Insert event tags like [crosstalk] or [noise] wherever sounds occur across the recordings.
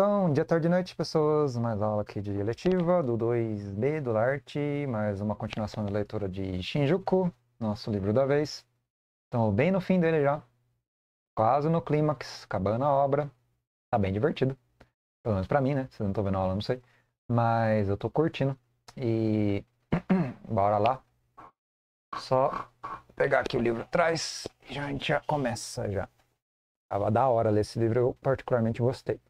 Então, dia, tarde e noite, pessoas, mais aula aqui de eletiva do 2B do LART, mais uma continuação da leitura de Shinjuku, nosso livro da vez. Então, bem no fim dele já, quase no clímax, acabando a obra. Tá bem divertido, pelo menos pra mim, né? Vocês não estão vendo a aula, não sei, mas eu tô curtindo. E [clears throat] bora lá. Só pegar aqui o livro atrás e já a gente já começa já. Tava da hora ler esse livro, eu particularmente gostei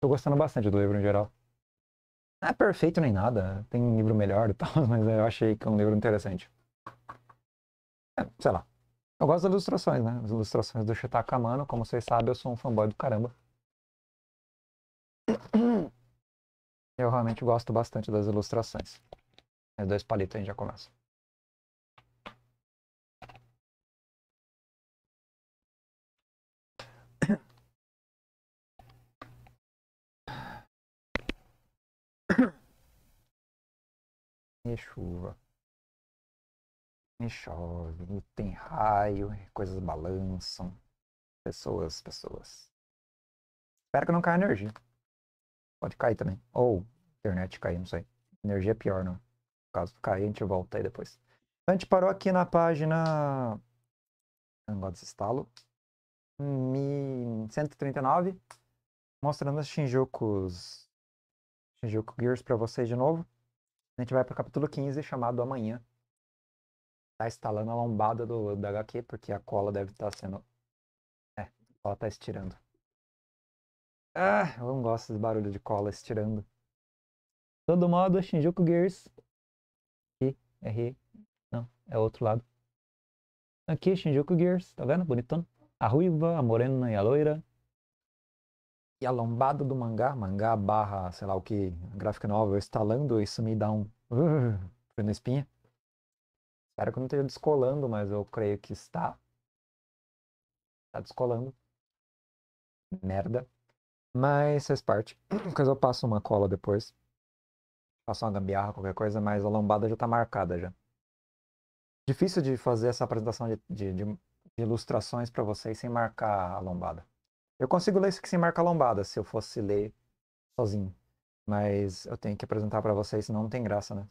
tô gostando bastante do livro em geral. Não é perfeito nem nada, tem um livro melhor e [laughs] tal, mas eu achei que é um livro interessante. É, sei lá. Eu gosto das ilustrações, né? As ilustrações do Shitaka Mano como vocês sabem, eu sou um fanboy do caramba. Eu realmente gosto bastante das ilustrações. Os dois palitos a gente já começa. e chuva. E chove, e tem raio, e coisas balançam. Pessoas, pessoas. Espero que não caia energia. Pode cair também. Ou internet cair, não sei. Energia é pior, não. No caso cair, a gente volta aí depois. A gente parou aqui na página. Eu não gosto desse estalo. Mi 139. Mostrando as Shinjuku's. Shinjuku Gears pra vocês de novo. A gente vai para o capítulo 15, chamado Amanhã. Tá instalando a lombada do, da HQ, porque a cola deve estar tá sendo. É, a cola tá estirando. Ah, eu não gosto desse barulho de cola estirando. Todo modo, é Shinjuku Gears. Aqui, R. Não, é outro lado. Aqui, é Shinjuku Gears, tá vendo? Bonitão. A ruiva, a morena e a loira e a lombada do mangá, mangá barra, sei lá o que, gráfica nova, eu estalando, isso me dá um. Uh, na espinha. Espero que eu não esteja descolando, mas eu creio que está. Está descolando. Merda. Mas faz parte. Depois [clears throat] eu passo uma cola depois. Faço uma gambiarra, qualquer coisa, mas a lombada já está marcada já. Difícil de fazer essa apresentação de, de, de, de ilustrações para vocês sem marcar a lombada. Eu consigo ler isso aqui sem marca lombada, se eu fosse ler sozinho. Mas eu tenho que apresentar para vocês, senão não tem graça, né?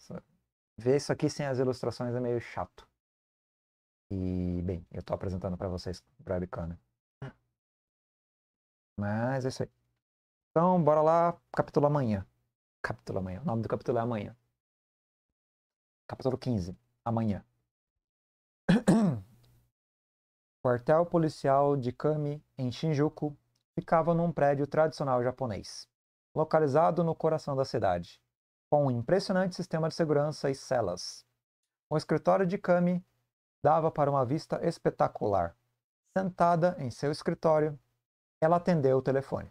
Ver isso aqui sem as ilustrações é meio chato. E, bem, eu estou apresentando para vocês pra webcam, né? Mas é isso aí. Então, bora lá, capítulo amanhã. Capítulo amanhã. O nome do capítulo é amanhã. Capítulo 15. Amanhã. [clears throat] Quartel policial de Kami, em Shinjuku, ficava num prédio tradicional japonês, localizado no coração da cidade, com um impressionante sistema de segurança e celas. O escritório de Kami dava para uma vista espetacular. Sentada em seu escritório, ela atendeu o telefone.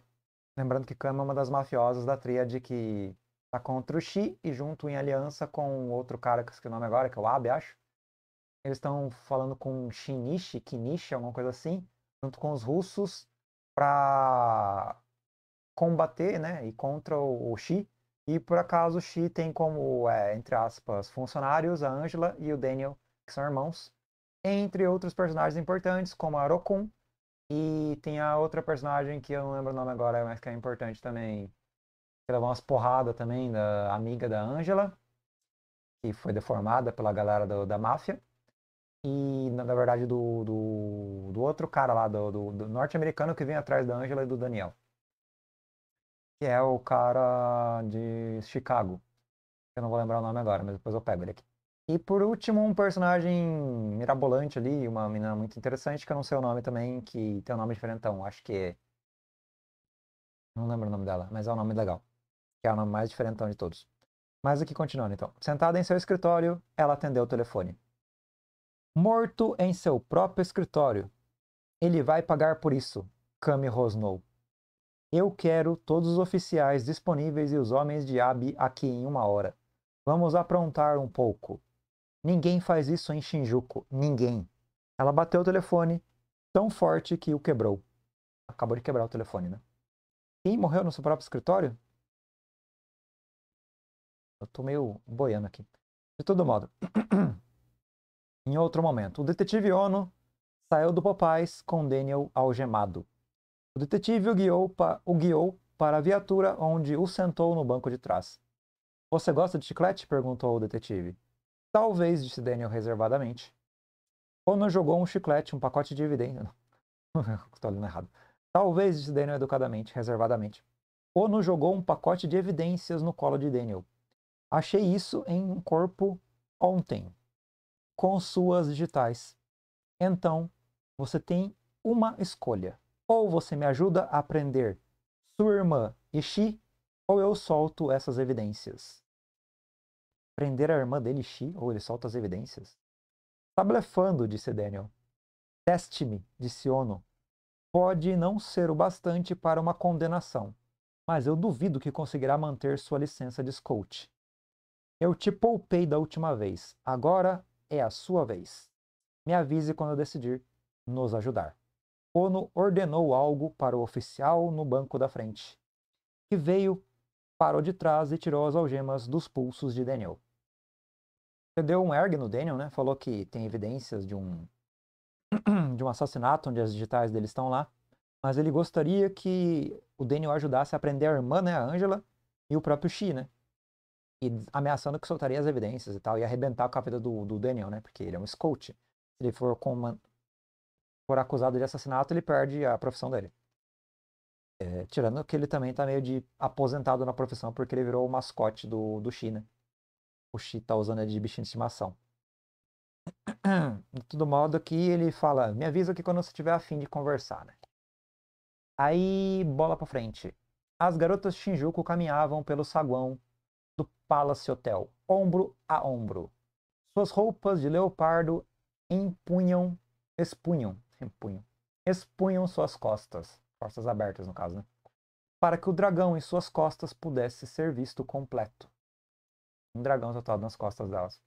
Lembrando que Kami é uma das mafiosas da tríade que está contra o Shi e junto em aliança com outro cara que eu esqueci o nome agora, que é o Abe, acho. Eles estão falando com Shinichi, Kinichi, alguma coisa assim, junto com os russos para combater né, e contra o, o Xi. E por acaso o Xi tem como, é, entre aspas, funcionários a Angela e o Daniel, que são irmãos, entre outros personagens importantes, como a Rokun. E tem a outra personagem que eu não lembro o nome agora, mas que é importante também. Que levou umas porradas também da amiga da Angela, que foi deformada pela galera do, da máfia e na, na verdade do, do, do, outro cara lá, do, do, do norte-americano que vem atrás da Angela e do Daniel. Que é o cara de Chicago. Eu não vou lembrar o nome agora, mas depois eu pego ele aqui. E por último, um personagem mirabolante ali, uma menina muito interessante, que eu não sei o nome também, que tem um nome diferentão. Acho que é... Não lembro o nome dela, mas é um nome legal. Que é o nome mais diferentão de todos. Mas aqui continuando, então. Sentada em seu escritório, ela atendeu o telefone morto em seu próprio escritório. Ele vai pagar por isso, Kami rosnou. Eu quero todos os oficiais disponíveis e os homens de Abi aqui em uma hora. Vamos aprontar um pouco. Ninguém faz isso em Shinjuku. Ninguém. Ela bateu o telefone tão forte que o quebrou. Acabou de quebrar o telefone, né? Quem morreu no seu próprio escritório? Eu tô meio boiando aqui. De todo modo. [clears throat] Em outro momento, o detetive Ono saiu do Popeyes com Daniel algemado. O detetive o guiou, o guiou para a viatura onde o sentou no banco de trás. Você gosta de chiclete? perguntou o detetive. Talvez, disse Daniel reservadamente. Ono jogou um chiclete, um pacote de evidência. Estou [laughs] lendo errado. Talvez, disse Daniel educadamente, reservadamente. Ono jogou um pacote de evidências no colo de Daniel. Achei isso em um corpo ontem com suas digitais. Então, você tem uma escolha. Ou você me ajuda a aprender sua irmã e Xi, ou eu solto essas evidências. Prender a irmã dele, Xi, ou ele solta as evidências? Tá blefando, disse Daniel. Teste-me, disse Ono. Pode não ser o bastante para uma condenação, mas eu duvido que conseguirá manter sua licença de scout. Eu te poupei da última vez. Agora é a sua vez. Me avise quando decidir nos ajudar. Ono ordenou algo para o oficial no banco da frente, que veio, parou de trás e tirou as algemas dos pulsos de Daniel. Você deu um erg no Daniel, né? Falou que tem evidências de um [clears throat] de um assassinato onde as digitais dele estão lá, mas ele gostaria que o Daniel ajudasse a prender a irmã, né, a Angela, e o próprio Xi, né? e ameaçando que soltaria as evidências e tal, e arrebentar com a vida do, do Daniel, né? Porque ele é um scout. Se ele for, com for acusado de assassinato, ele perde a profissão dele. É, tirando que ele também tá meio de aposentado na profissão, porque ele virou o mascote do, do Chi, né? O Xi tá usando ele de bichinho de estimação. De todo modo que ele fala, me avisa que quando você tiver afim de conversar, né? Aí, bola pra frente. As garotas Shinjuku caminhavam pelo saguão do Palace Hotel, ombro a ombro. Suas roupas de leopardo empunham, expunham, empunham, expunham suas costas, costas abertas no caso, né? Para que o dragão em suas costas pudesse ser visto completo. Um dragão tatuado nas costas delas.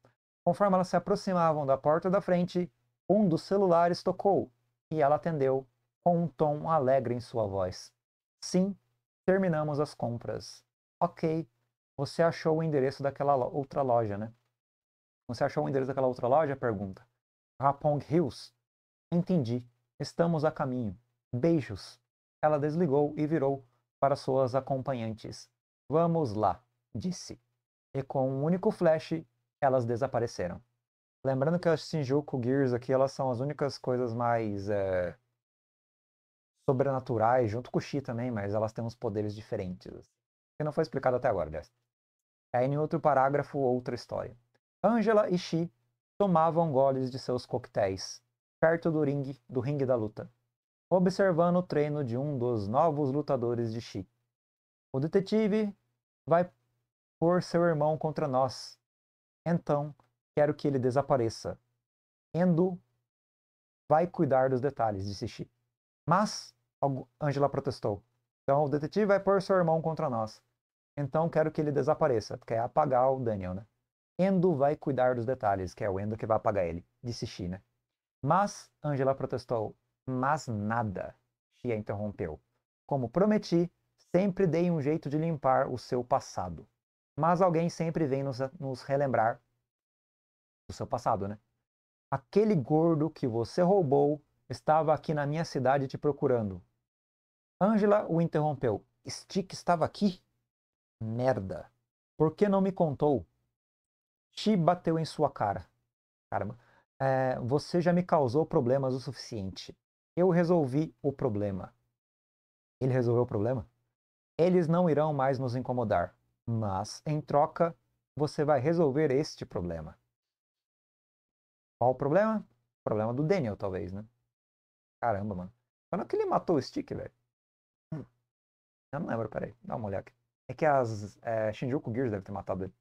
Conforme elas se aproximavam da porta da frente, um dos celulares tocou e ela atendeu com um tom alegre em sua voz. Sim, terminamos as compras. Ok, você achou o endereço daquela outra loja, né? Você achou o endereço daquela outra loja? Pergunta. Rapong Hills. Entendi. Estamos a caminho. Beijos. Ela desligou e virou para suas acompanhantes. Vamos lá, disse. E com um único flash, elas desapareceram. Lembrando que as Shinjuku Gears aqui, elas são as únicas coisas mais é, sobrenaturais, junto com o Shi também, mas elas têm uns poderes diferentes. Assim. Que não foi explicado até agora, aliás. Aí, em outro parágrafo, outra história. Angela e Xi tomavam goles de seus coquetéis, perto do ringue, do ringue da luta, observando o treino de um dos novos lutadores de Xi. O detetive vai por seu irmão contra nós. Então, quero que ele desapareça. Endo vai cuidar dos detalhes, disse Xi. Mas, Angela protestou. Então, o detetive vai pôr seu irmão contra nós. Então quero que ele desapareça, porque é apagar o Daniel, né? Endo vai cuidar dos detalhes, que é o Endo que vai apagar ele, disse Shi, né? Mas, Angela protestou, mas nada, Shi interrompeu. Como prometi, sempre dei um jeito de limpar o seu passado. Mas alguém sempre vem nos, nos relembrar do seu passado, né? Aquele gordo que você roubou estava aqui na minha cidade te procurando. Angela o interrompeu. Stick estava aqui? merda. Por que não me contou? Te bateu em sua cara. Caramba. É, você já me causou problemas o suficiente. Eu resolvi o problema. Ele resolveu o problema? Eles não irão mais nos incomodar. Mas, em troca, você vai resolver este problema. Qual o problema? O problema do Daniel, talvez, né? Caramba, mano. Quando é que ele matou o Stick, velho? Hum. Eu não lembro, peraí. Dá uma olhada aqui. É que as. É, Shinjuku Gears deve ter matado ele.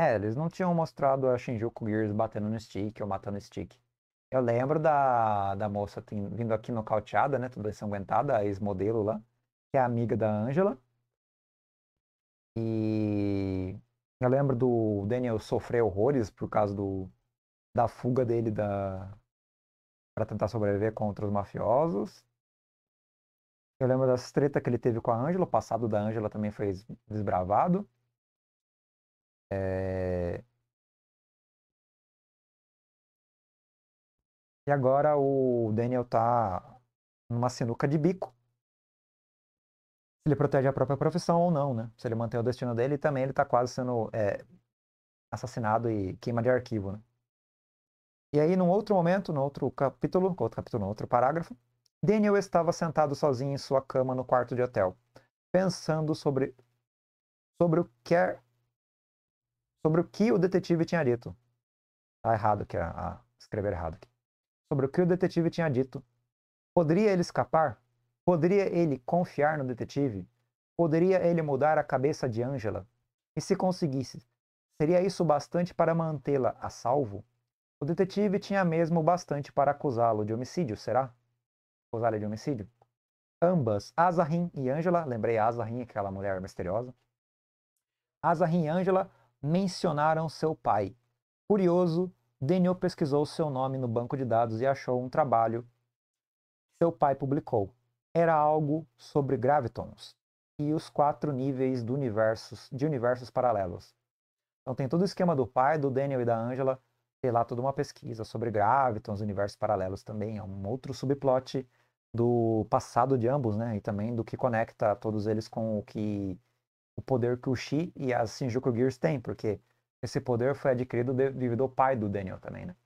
É, eles não tinham mostrado a Shinjuku Gears batendo no stick ou matando stick. Eu lembro da, da moça tem, vindo aqui nocauteada, né? Toda ensanguentada, a ex-modelo lá, que é amiga da Angela. E eu lembro do Daniel sofrer horrores por causa do, da fuga dele da, para tentar sobreviver contra os mafiosos. Eu lembro das treta que ele teve com a Ângela, o passado da Ângela também foi desbravado. É... E agora o Daniel tá numa sinuca de bico. Se ele protege a própria profissão ou não, né? Se ele mantém o destino dele, também ele tá quase sendo é, assassinado e queima de arquivo, né? E aí, num outro momento, num outro capítulo, outro capítulo, num outro parágrafo, Daniel estava sentado sozinho em sua cama no quarto de hotel, pensando sobre sobre o que é, sobre o que o detetive tinha dito. Tá errado que a, a escrever errado aqui. Sobre o que o detetive tinha dito. Poderia ele escapar? Poderia ele confiar no detetive? Poderia ele mudar a cabeça de Angela? E se conseguisse, seria isso bastante para mantê-la a salvo? O detetive tinha mesmo bastante para acusá-lo de homicídio, será? Acusá-lo de homicídio? Ambas, Azarin e Angela, lembrei Azarin, aquela mulher misteriosa. Azarin e Angela mencionaram seu pai. Curioso, Daniel pesquisou seu nome no banco de dados e achou um trabalho que seu pai publicou. Era algo sobre gravitons e os quatro níveis universos, de universos paralelos. Então tem todo o esquema do pai, do Daniel e da Angela ter lá toda uma pesquisa sobre Gravitons, universos paralelos também, é um outro subplot do passado de ambos, né? E também do que conecta todos eles com o que o poder que o Shi e as Shinjuku Gears têm, porque esse poder foi adquirido devido ao pai do Daniel também, né?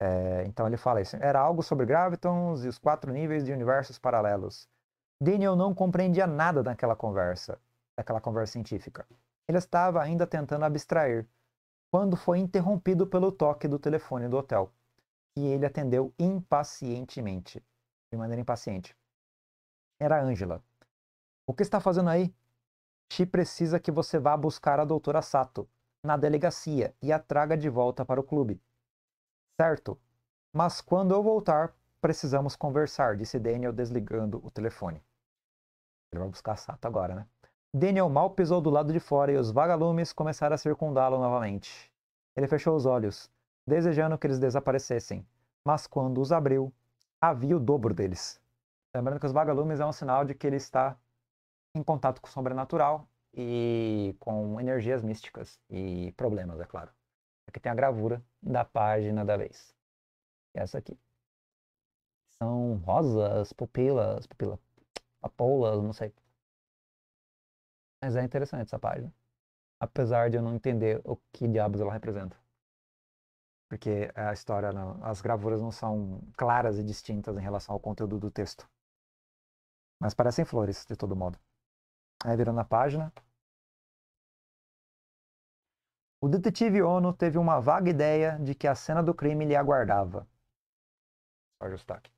É, então ele fala isso. Era algo sobre Gravitons e os quatro níveis de universos paralelos. Daniel não compreendia nada daquela conversa, daquela conversa científica. Ele estava ainda tentando abstrair, quando foi interrompido pelo toque do telefone do hotel, e ele atendeu impacientemente, de maneira impaciente. Era Ângela. O que está fazendo aí? Chi precisa que você vá buscar a doutora Sato na delegacia e a traga de volta para o clube. Certo, mas quando eu voltar, precisamos conversar, disse Daniel desligando o telefone. Ele vai buscar a Sato agora, né? Daniel mal pisou do lado de fora e os vagalumes começaram a circundá-lo novamente. Ele fechou os olhos, desejando que eles desaparecessem, mas quando os abriu, havia o dobro deles. Lembrando que os vagalumes é um sinal de que ele está em contato com o sobrenatural e com energias místicas e problemas, é claro. Aqui tem a gravura da página da vez. Essa aqui. São rosas, pupilas, pupila, papoulas, não sei. Mas é interessante essa página. Apesar de eu não entender o que diabos ela representa. Porque a história, não, as gravuras não são claras e distintas em relação ao conteúdo do texto. Mas parecem flores, de todo modo. Aí virando a página. O detetive Ono teve uma vaga ideia de que a cena do crime lhe aguardava. Só ajustar. aqui.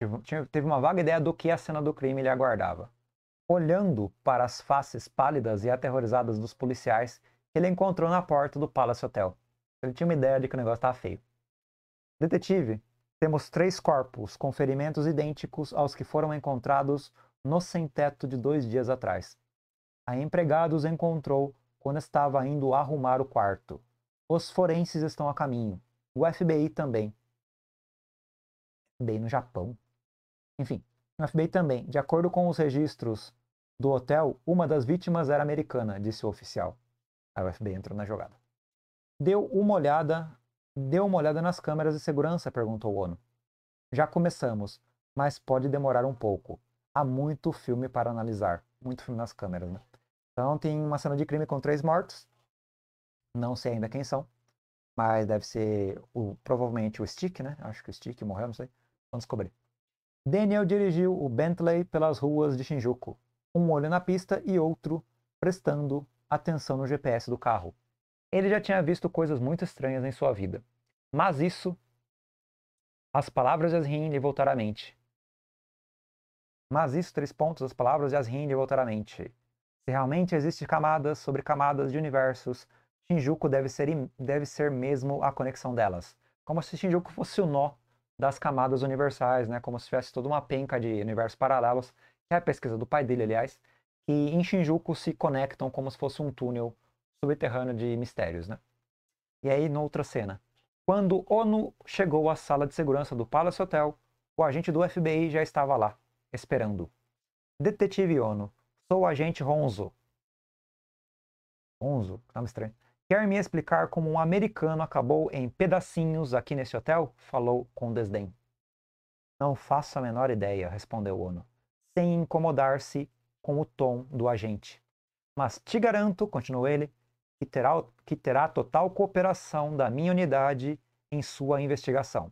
Tipo, teve uma vaga ideia do que a cena do crime lhe aguardava. Olhando para as faces pálidas e aterrorizadas dos policiais ele encontrou na porta do Palace Hotel, ele tinha uma ideia de que o negócio estava feio. Detetive, temos três corpos com ferimentos idênticos aos que foram encontrados no sem-teto de dois dias atrás. A empregada os encontrou quando estava indo arrumar o quarto. Os forenses estão a caminho. O FBI também. Bem no Japão. Enfim, no FBI também, de acordo com os registros do hotel, uma das vítimas era americana, disse o oficial. Aí o FBI entrou na jogada. Deu uma olhada, deu uma olhada nas câmeras de segurança, perguntou o ONU. Já começamos, mas pode demorar um pouco. Há muito filme para analisar, muito filme nas câmeras, né? Então tem uma cena de crime com três mortos. Não sei ainda quem são, mas deve ser o, provavelmente o Stick, né? Acho que o Stick morreu, não sei. Vamos descobrir. Daniel dirigiu o Bentley pelas ruas de Shinjuku, um olho na pista e outro prestando atenção no GPS do carro. Ele já tinha visto coisas muito estranhas em sua vida, mas isso. As palavras de Asrin lhe voltaram à mente. Mas isso, três pontos, as palavras de Asrin lhe voltaram à mente. Se realmente existem camadas sobre camadas de universos, Shinjuku deve ser, deve ser mesmo a conexão delas. Como se Shinjuku fosse o nó das camadas universais, né? Como se tivesse toda uma penca de universos paralelos, que é a pesquisa do pai dele, aliás, que em Shinjuku se conectam como se fosse um túnel subterrâneo de mistérios, né? E aí, noutra cena, quando Ono chegou à sala de segurança do Palace Hotel, o agente do FBI já estava lá, esperando. Detetive Ono, sou o agente Ronzo. Ronzo? Tá me estranho. Quer me explicar como um americano acabou em pedacinhos aqui nesse hotel? Falou com desdém. Não faço a menor ideia, respondeu Ono, sem incomodar-se com o tom do agente. Mas te garanto, continuou ele, que terá, que terá total cooperação da minha unidade em sua investigação.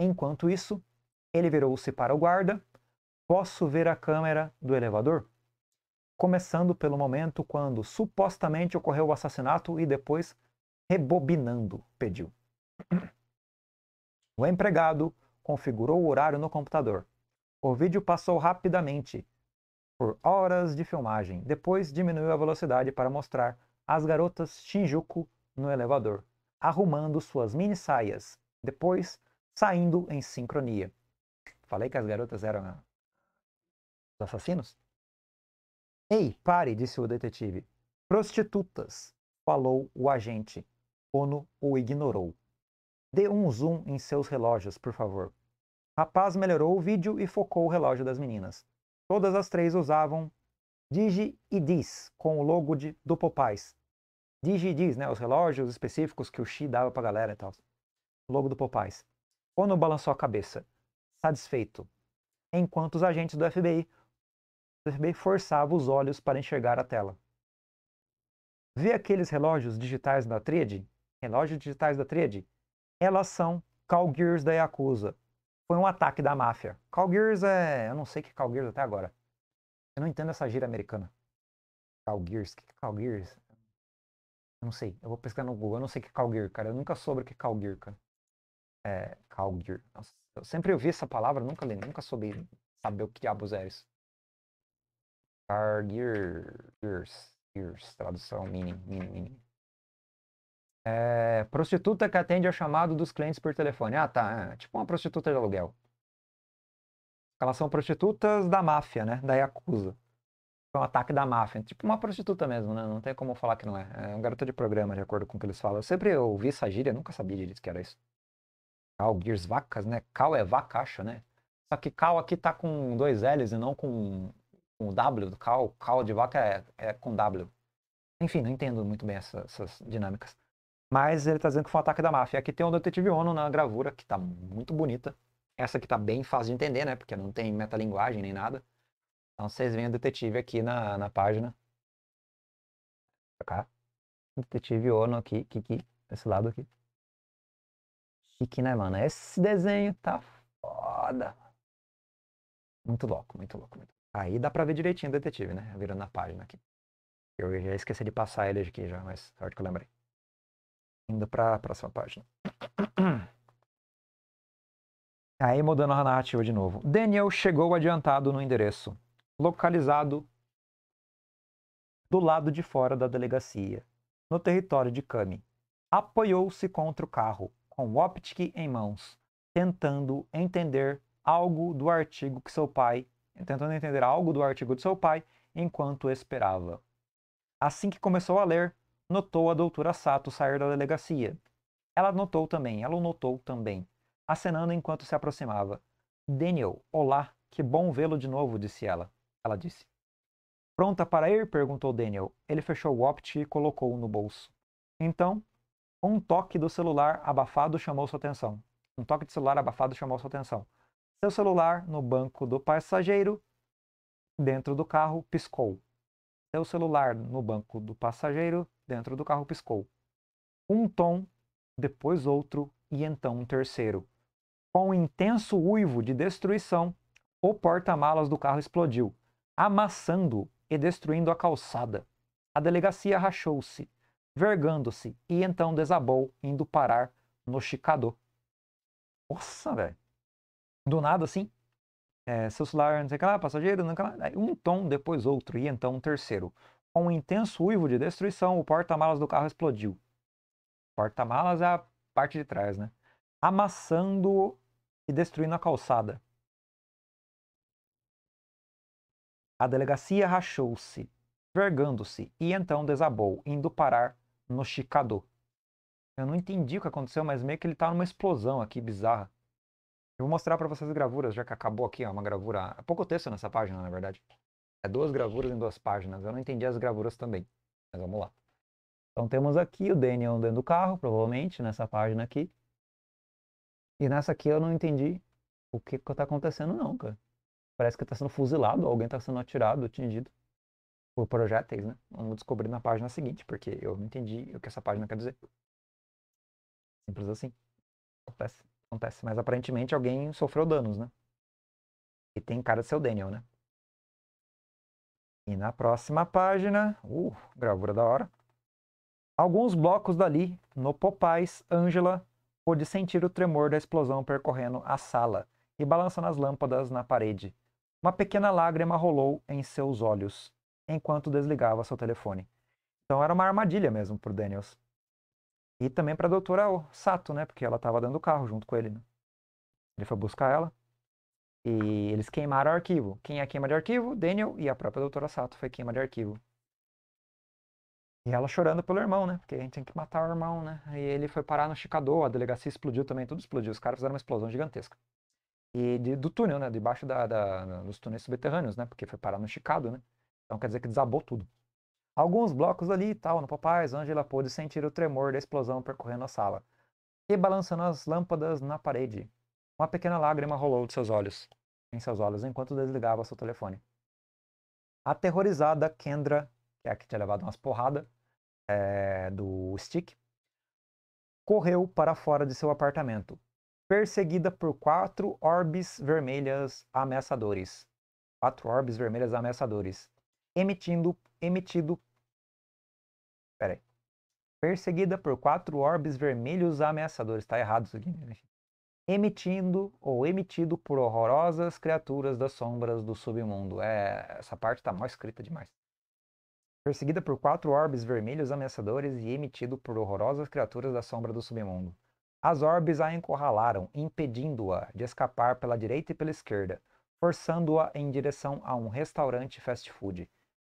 Enquanto isso, ele virou-se para o guarda. Posso ver a câmera do elevador? começando pelo momento quando supostamente ocorreu o assassinato e depois rebobinando, pediu. O empregado configurou o horário no computador. O vídeo passou rapidamente, por horas de filmagem. Depois diminuiu a velocidade para mostrar as garotas Shinjuku no elevador, arrumando suas mini saias, depois saindo em sincronia. Falei que as garotas eram ah, assassinos? Ei, pare, disse o detetive. Prostitutas, falou o agente. Ono o ignorou. Dê um zoom em seus relógios, por favor. Rapaz melhorou o vídeo e focou o relógio das meninas. Todas as três usavam Digi e Diz com o logo de, do Popais. Digi e Diz, né? Os relógios específicos que o Xi dava pra galera e tal. logo do Popais. Ono balançou a cabeça, satisfeito, enquanto os agentes do FBI também forçava os olhos para enxergar a tela. Vê aqueles relógios digitais da Trade? Relógios digitais da Trade? Elas são Gears da Yakuza. Foi um ataque da máfia. Gears é... eu não sei que é Gears até agora. Eu não entendo essa gira americana. Gears? o que é Gears? Eu não sei, eu vou pesquisar no Google, eu não sei o que é Gear, cara. Eu nunca soube o que é Gear, cara. É, Gear. Nossa, eu sempre ouvi essa palavra, nunca li, nunca soube saber o que diabos é isso. Hard years, years, tradução mini, mini, mini. É, prostituta que atende ao chamado dos clientes por telefone. Ah, tá. É, tipo uma prostituta de aluguel. Elas são prostitutas da máfia, né? Da Yakuza. É um ataque da máfia. Tipo uma prostituta mesmo, né? Não tem como falar que não é. É um garoto de programa, de acordo com o que eles falam. Eu sempre ouvi essa gíria, nunca sabia direito que era isso. Cal, Gears Vacas, né? Cal é vaca, acho, né? Só que Cal aqui tá com dois L's e não com com o W do cal, cal de vaca é, é com W. Enfim, não entendo muito bem essa, essas dinâmicas. Mas ele está dizendo que foi um ataque da máfia. Aqui tem o Detetive Ono na gravura, que está muito bonita. Essa aqui está bem fácil de entender, né? Porque não tem metalinguagem nem nada. Então vocês veem o detetive aqui na, na página. Pra cá. Detetive Ono aqui, que esse lado aqui. Kiki, né, mano? Esse desenho tá foda. Muito louco, muito louco, muito Aí dá pra ver direitinho o detetive, né? Virando a página aqui. Eu já esqueci de passar ele aqui já, mas sorte que eu lembrei. Indo pra próxima página. [clears throat] Aí mudando a narrativa de novo. Daniel chegou adiantado no endereço, localizado do lado de fora da delegacia, no território de Kami. Apoiou-se contra o carro, com o Optic em mãos, tentando entender algo do artigo que seu pai tentando entender algo do artigo de seu pai enquanto esperava. Assim que começou a ler, notou a doutora Sato sair da delegacia. Ela notou também, ela o notou também, acenando enquanto se aproximava. Daniel, olá, que bom vê-lo de novo, disse ela. Ela disse. Pronta para ir? perguntou Daniel. Ele fechou o opt e colocou-o no bolso. Então, um toque do celular abafado chamou sua atenção. Um toque de celular abafado chamou sua atenção. Seu celular no banco do passageiro, dentro do carro, piscou. Seu celular no banco do passageiro, dentro do carro, piscou. Um tom, depois outro e então um terceiro. Com um intenso uivo de destruição, o porta-malas do carro explodiu, amassando e destruindo a calçada. A delegacia rachou-se, vergando-se, e então desabou, indo parar no Chicadô. Nossa, velho do nada assim, é, seu celular, não sei o que lá, passageiro, não sei o que lá, um tom, depois outro, e então um terceiro. Com um intenso uivo de destruição, o porta-malas do carro explodiu. Porta-malas é a parte de trás, né? Amassando e destruindo a calçada. A delegacia rachou-se, vergando-se, e então desabou, indo parar no chicador. Eu não entendi o que aconteceu, mas meio que ele tá numa explosão aqui bizarra. Eu vou mostrar para vocês as gravuras, já que acabou aqui, ó, uma gravura... É pouco texto nessa página, na verdade. É duas gravuras em duas páginas. Eu não entendi as gravuras também, mas vamos lá. Então temos aqui o Daniel dentro do carro, provavelmente, nessa página aqui. E nessa aqui eu não entendi o que que tá acontecendo não, cara. Parece que tá sendo fuzilado, alguém tá sendo atirado, atingido por projéteis, né? Vamos descobrir na página seguinte, porque eu não entendi o que essa página quer dizer. Simples assim. Acontece acontece. Mas aparentemente alguém sofreu danos, né? E tem cara de ser o Daniel, né? E na próxima página, uh, gravura da hora. Alguns blocos dali, no Popais, Angela pôde sentir o tremor da explosão percorrendo a sala e balançando as lâmpadas na parede. Uma pequena lágrima rolou em seus olhos enquanto desligava seu telefone. Então era uma armadilha mesmo pro Daniels. E também para a doutora Sato, né? Porque ela estava dando o carro junto com ele. Né? Ele foi buscar ela. E eles queimaram o arquivo. Quem é queima de arquivo? Daniel e a própria doutora Sato foi queima de arquivo. E ela chorando pelo irmão, né? Porque a gente tem que matar o irmão, né? E ele foi parar no Chicador, a delegacia explodiu também, tudo explodiu. Os caras fizeram uma explosão gigantesca. E de, do túnel, né? Debaixo da, da, dos túneis subterrâneos, né? Porque foi parar no Chicado, né? Então quer dizer que desabou tudo. Alguns blocos ali e tal, no papai, Angela pôde sentir o tremor da explosão percorrendo a sala, e balançando as lâmpadas na parede. Uma pequena lágrima rolou de seus olhos, em seus olhos, enquanto desligava seu telefone. Aterrorizada, Kendra, que é a que tinha levado umas porradas é, do Stick, correu para fora de seu apartamento, perseguida por quatro orbes vermelhas ameaçadores. Quatro orbes vermelhas ameaçadores emitindo, emitido, peraí, perseguida por quatro orbes vermelhos ameaçadores. Está errado isso aqui, né? Emitindo ou emitido por horrorosas criaturas das sombras do submundo. É, essa parte está mal escrita demais. Perseguida por quatro orbes vermelhos ameaçadores e emitido por horrorosas criaturas da sombra do submundo. As orbes a encurralaram, impedindo-a de escapar pela direita e pela esquerda, forçando-a em direção a um restaurante fast food.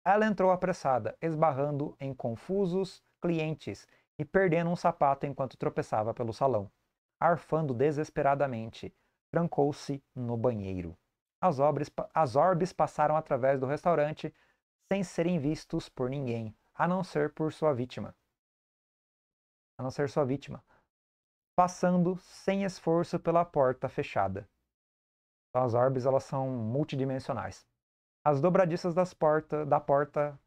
Ela entrou apressada, esbarrando em confusos clientes e perdendo um sapato enquanto tropeçava pelo salão. Arfando desesperadamente, trancou-se no banheiro. As, obras, as orbes passaram através do restaurante sem serem vistos por ninguém, a não ser por sua vítima. A não ser sua vítima. Passando sem esforço pela porta fechada. Então, as orbes elas são multidimensionais. As dobradiças das porta, da porta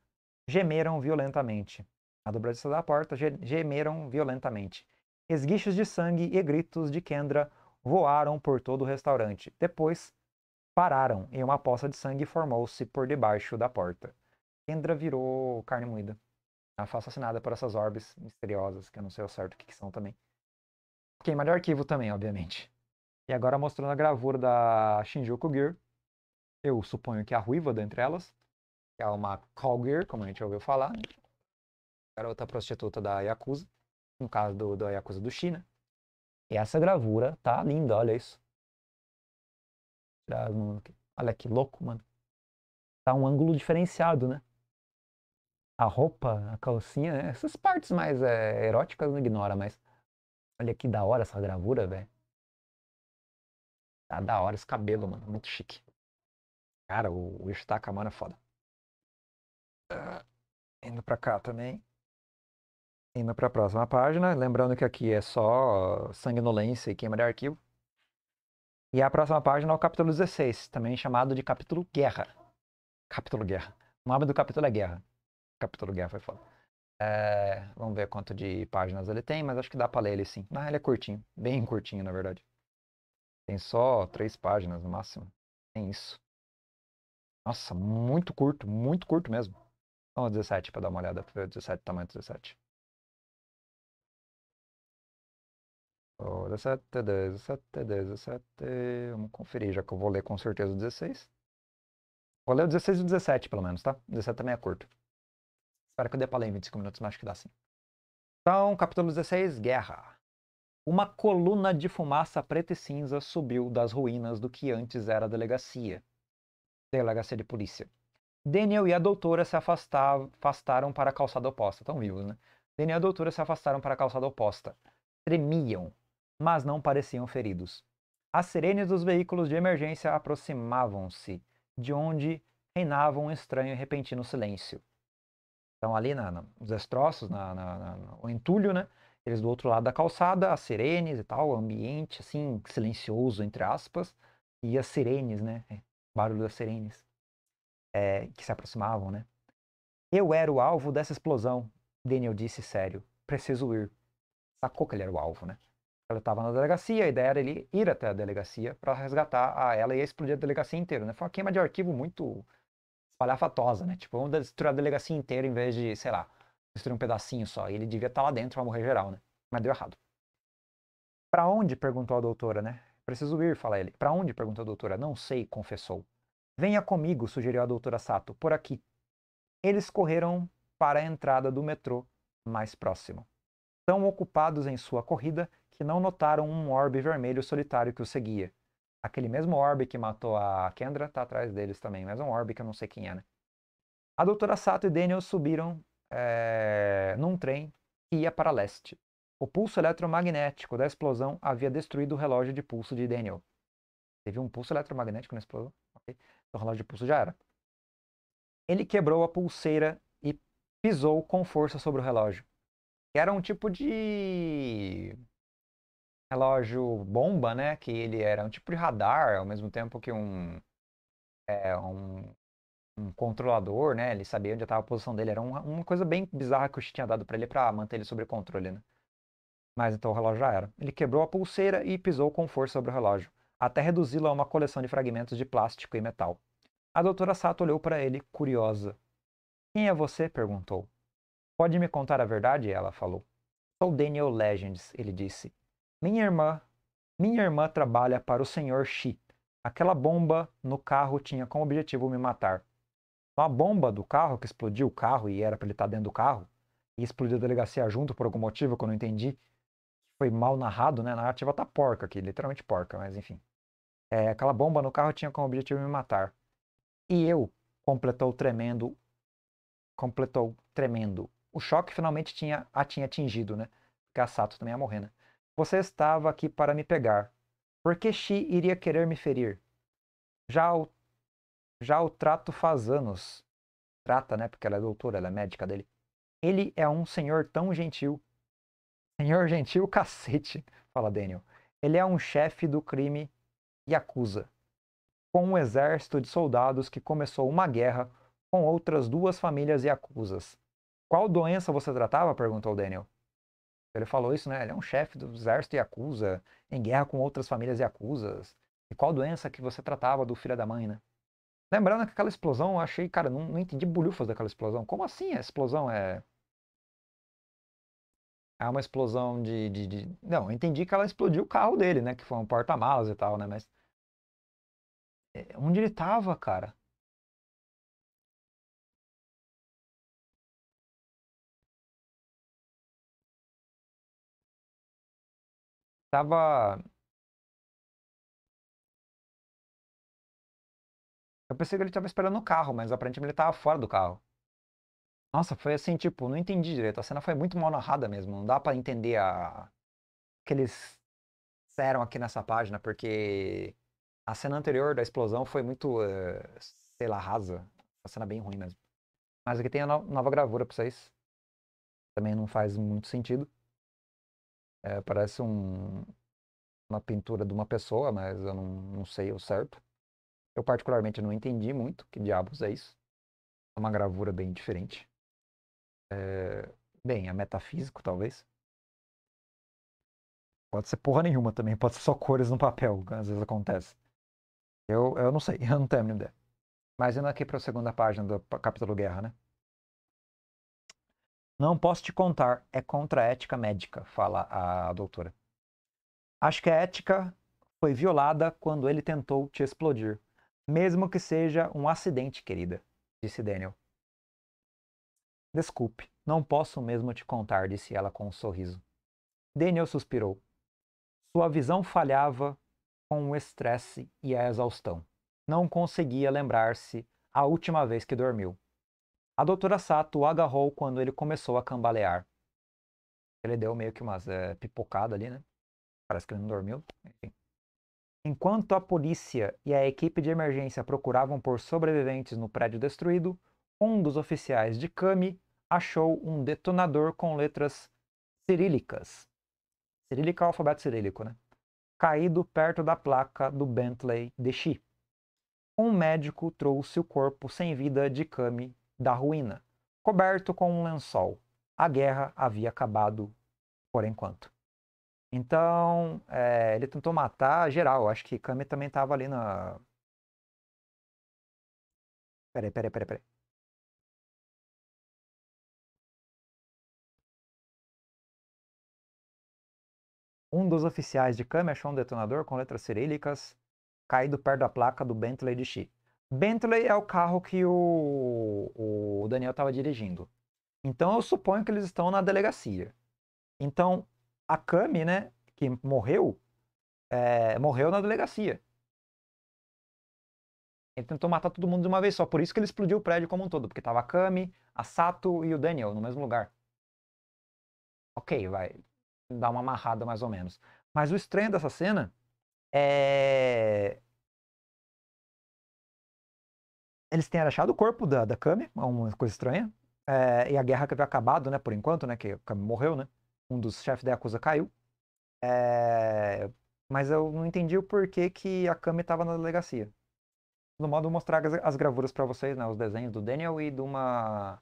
gemeram violentamente. A dobradiça da porta gemeram violentamente. Esguichos de sangue e gritos de Kendra voaram por todo o restaurante. Depois pararam e uma poça de sangue formou-se por debaixo da porta. Kendra virou carne moída. Ela foi assassinada por essas orbes misteriosas, que eu não sei ao certo o que, que são também. Queima de arquivo também, obviamente. E agora mostrando a gravura da Shinjuku Gear, eu suponho que a ruiva dentre elas, que é uma call como a gente ouviu falar, né? garota prostituta da Yakuza, no caso do, da Yakuza do China. E essa gravura tá linda, olha isso. Olha que louco, mano. Tá um ângulo diferenciado, né? A roupa, a calcinha, né? essas partes mais é, eróticas não ignora, mas olha que da hora essa gravura, velho. Tá da hora esse cabelo, mano. Muito chique. Cara, o, o Estaca, mano, é foda. Uh, indo pra cá também. Indo pra próxima página. Lembrando que aqui é só sanguinolência e queima de arquivo. E a próxima página é o capítulo 16, também chamado de capítulo Guerra. Capítulo Guerra. O nome do capítulo é Guerra. Capítulo Guerra foi foda. É, vamos ver quanto de páginas ele tem, mas acho que dá pra ler ele sim. Não, ele é curtinho. Bem curtinho, na verdade. Tem só três páginas no máximo. Tem isso. Nossa, muito curto, muito curto mesmo. Vamos 17 para dar uma olhada, para ver 17, tamanho 17. 17, 17, 17. Vamos conferir, já que eu vou ler com certeza o 16. Vou ler o 16 e o 17, pelo menos, tá? O 17 também é curto. Espero que eu dê pra ler em 25 minutos, mas acho que dá sim. Então, capítulo 16, Guerra. Uma coluna de fumaça preta e cinza subiu das ruínas do que antes era a delegacia delegacia de polícia. Daniel e a doutora se afastaram para a calçada oposta. Estão vivos, né? Daniel e a doutora se afastaram para a calçada oposta. Tremiam, mas não pareciam feridos. As sirenes dos veículos de emergência aproximavam-se, de onde reinava um estranho e repentino silêncio. Então, ali na, na, nos destroços, na, na, no entulho, né? Eles do outro lado da calçada, as sirenes e tal, o ambiente, assim, silencioso, entre aspas, e as sirenes, né? barulho das sirenes é, que se aproximavam, né? Eu era o alvo dessa explosão, Daniel disse sério. Preciso ir. Sacou que ele era o alvo, né? Ela estava na delegacia, a ideia era ele ir até a delegacia para resgatar a ela e explodir a delegacia inteira, né? Foi uma queima de arquivo muito espalhafatosa, né? Tipo, vamos destruir a delegacia inteira em vez de, sei lá, destruir um pedacinho só. E ele devia estar tá lá dentro para morrer geral, né? Mas deu errado. Para onde? perguntou a doutora, né? Preciso ir, fala ele. Para onde? pergunta a doutora. Não sei, confessou. Venha comigo, sugeriu a doutora Sato, por aqui. Eles correram para a entrada do metrô mais próximo. Tão ocupados em sua corrida que não notaram um orbe vermelho solitário que o seguia. Aquele mesmo orbe que matou a Kendra está atrás deles também, mas é um orbe que eu não sei quem é, né? A doutora Sato e Daniel subiram é, num trem que ia para leste. O pulso eletromagnético da explosão havia destruído o relógio de pulso de Daniel. Teve um pulso eletromagnético na explosão? Okay. Então, o relógio de pulso já era. Ele quebrou a pulseira e pisou com força sobre o relógio. Era um tipo de relógio bomba, né? Que ele era um tipo de radar, ao mesmo tempo que um, é, um, um, controlador, né? Ele sabia onde estava a posição dele. Era uma, uma coisa bem bizarra que o X tinha dado para ele para manter ele sob controle, né? Mas então o relógio já era. Ele quebrou a pulseira e pisou com força sobre o relógio, até reduzi-lo a uma coleção de fragmentos de plástico e metal. A doutora Sato olhou para ele, curiosa. Quem é você? perguntou. Pode me contar a verdade? ela falou. Sou Daniel Legends, ele disse. Minha irmã. Minha irmã trabalha para o Sr. Shi. Aquela bomba no carro tinha como objetivo me matar. Uma bomba do carro que explodiu o carro e era para ele estar tá dentro do carro, e explodiu a delegacia junto por algum motivo que eu não entendi, foi mal narrado, né? A narrativa tá porca aqui, literalmente porca, mas enfim. É, aquela bomba no carro tinha como objetivo me matar. E eu, completou tremendo, completou tremendo. O choque finalmente tinha, a tinha atingido, né? Porque a Sato também ia morrer, né? Você estava aqui para me pegar. Por que Shi iria querer me ferir? Já o, já o trato faz anos. Trata, né? Porque ela é doutora, ela é médica dele. Ele é um senhor tão gentil Senhor Gentil, cacete, fala Daniel. Ele é um chefe do crime Yakuza, com um exército de soldados que começou uma guerra com outras duas famílias Yakuzas. Qual doença você tratava? perguntou Daniel. Ele falou isso, né? Ele é um chefe do exército Yakuza, em guerra com outras famílias Yakuzas. E qual doença que você tratava do filho da mãe, né? Lembrando que aquela explosão, eu achei, cara, não, não entendi bolhufas daquela explosão. Como assim a explosão é Há uma explosão de, de, de... Não, eu entendi que ela explodiu o carro dele, né? Que foi um porta-malas e tal, né? Mas. É, onde ele tava, cara? Tava. Eu pensei que ele estava esperando o carro, mas aparentemente ele estava fora do carro. Nossa, foi assim, tipo, não entendi direito. A cena foi muito mal narrada mesmo. Não dá para entender a... o que eles disseram aqui nessa página, porque a cena anterior da explosão foi muito, eh, sei lá, rasa. Uma cena bem ruim mesmo. Mas aqui tem a nova gravura pra vocês. Também não faz muito sentido. É, parece um, uma pintura de uma pessoa, mas eu não, não sei o certo. Eu particularmente não entendi muito que diabos é isso. É uma gravura bem diferente. Eh, bem, é metafísico, talvez. Pode ser porra nenhuma também, pode ser só cores no papel, às vezes acontece. Eu, eu não sei, [laughs] eu não tenho a ideia. Mas indo aqui para a segunda página do capítulo Guerra, né? Não posso te contar, é contra a ética médica, fala a doutora. Acho que a ética foi violada quando ele tentou te explodir. Mesmo que seja um acidente, querida, disse Daniel. Desculpe, não posso mesmo te contar, disse ela com um sorriso. Daniel suspirou. Sua visão falhava com o estresse e a exaustão. Não conseguia lembrar-se a última vez que dormiu. A doutora Sato o agarrou quando ele começou a cambalear. Ele deu meio que umas é, eh, pipocadas ali, né? Parece que ele não dormiu. Enfim. Enquanto a polícia e a equipe de emergência procuravam por sobreviventes no prédio destruído, um dos oficiais de Kami achou um detonador com letras cirílicas. Cirílica é o alfabeto cirílico, né? Caído perto da placa do Bentley de Xi. Um médico trouxe o corpo sem vida de Kami da ruína, coberto com um lençol. A guerra havia acabado por enquanto. Então, é, ele tentou matar geral. Acho que Kami também estava ali na. Peraí, peraí, peraí, peraí. Um dos oficiais de câmera achou um detonador com letras cirílicas caído perto da placa do Bentley de Xi. Bentley é o carro que o, o Daniel estava dirigindo. Então eu suponho que eles estão na delegacia. Então a Kami, né, que morreu, é, morreu na delegacia. Ele tentou matar todo mundo de uma vez só, por isso que ele explodiu o prédio como um todo, porque tava a Kami, a Sato e o Daniel no mesmo lugar. Ok, vai dá uma amarrada mais ou menos. Mas o estranho dessa cena é. Eles têm achado o corpo da, da Kami, uma coisa estranha. É, e a guerra que havia acabado, né, por enquanto, né, que a Kami morreu, né? Um dos chefes da Yakuza caiu. É... Mas eu não entendi o porquê que a Kami estava na delegacia. No modo, vou mostrar as, as gravuras para vocês, né, os desenhos do Daniel e de uma...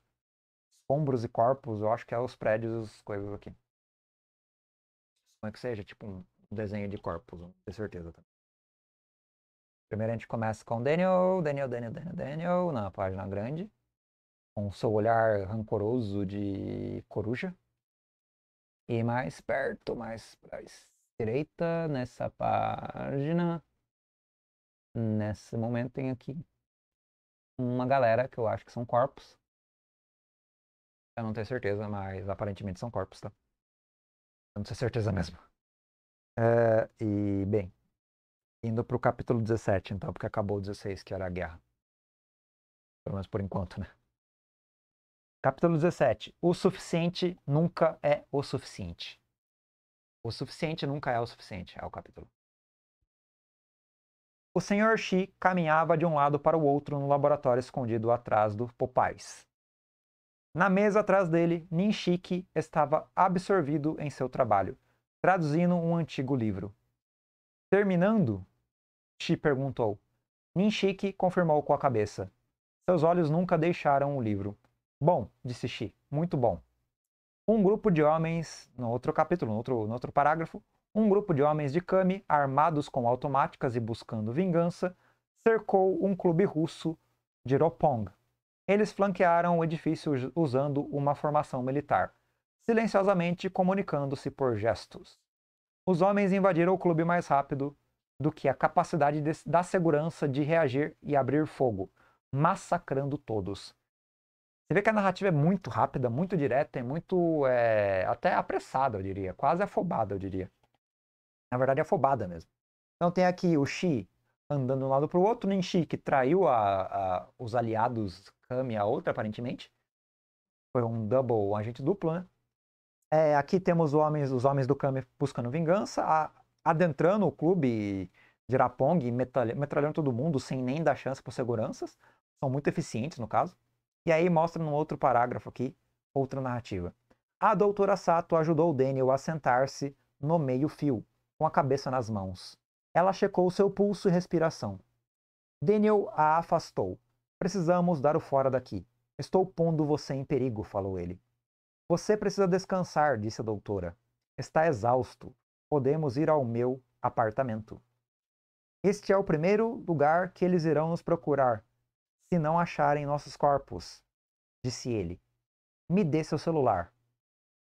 Ombros e corpos, eu acho que é os prédios, as coisas aqui é que seja, tipo um desenho de corpos, não tenho certeza também. Primeiro a gente começa com Daniel, Daniel, Daniel, Daniel, Daniel, na página grande. Com seu olhar rancoroso de coruja. E mais perto, mais para direita, nessa página, nesse momento tem aqui uma galera que eu acho que são corpos. Eu não tenho certeza, mas aparentemente são corpos, tá? Eu não tenho certeza mesmo. É, e, bem, indo para o capítulo 17, então, porque acabou o 16, que era a guerra. Pelo menos por enquanto, né? Capítulo 17. O suficiente nunca é o suficiente. O suficiente nunca é o suficiente, é o capítulo. O Sr. Xi caminhava de um lado para o outro no laboratório escondido atrás do Popais. Na mesa atrás dele, Ninshiki estava absorvido em seu trabalho, traduzindo um antigo livro. Terminando? Shi perguntou. Ninshiki confirmou com a cabeça. Seus olhos nunca deixaram o livro. Bom, disse Shi, muito bom. Um grupo de homens, no outro capítulo, no outro, no outro parágrafo, um grupo de homens de Kami, armados com automáticas e buscando vingança, cercou um clube russo de Ropong, eles flanquearam o edifício usando uma formação militar, silenciosamente comunicando-se por gestos. Os homens invadiram o clube mais rápido do que a capacidade de, da segurança de reagir e abrir fogo, massacrando todos. Você vê que a narrativa é muito rápida, muito direta e muito. É, até apressada, eu diria. Quase afobada, eu diria. Na verdade, afobada mesmo. Então tem aqui o Xi andando de um lado para o outro. Ninshi, que traiu a, a, os aliados Kami a outra, aparentemente. Foi um double, um agente duplo, né? É, aqui temos homens, os homens do Kami buscando vingança, a, adentrando o clube de Rapong, metralhando todo mundo sem nem dar chance por seguranças. São muito eficientes, no caso. E aí mostra num outro parágrafo aqui, outra narrativa. A doutora Sato ajudou Daniel a sentar-se no meio-fio, com a cabeça nas mãos. Ela checou seu pulso e respiração. Daniel a afastou. Precisamos dar o fora daqui. Estou pondo você em perigo, falou ele. Você precisa descansar, disse a doutora. Está exausto. Podemos ir ao meu apartamento. Este é o primeiro lugar que eles irão nos procurar, se não acharem nossos corpos, disse ele. Me dê seu celular.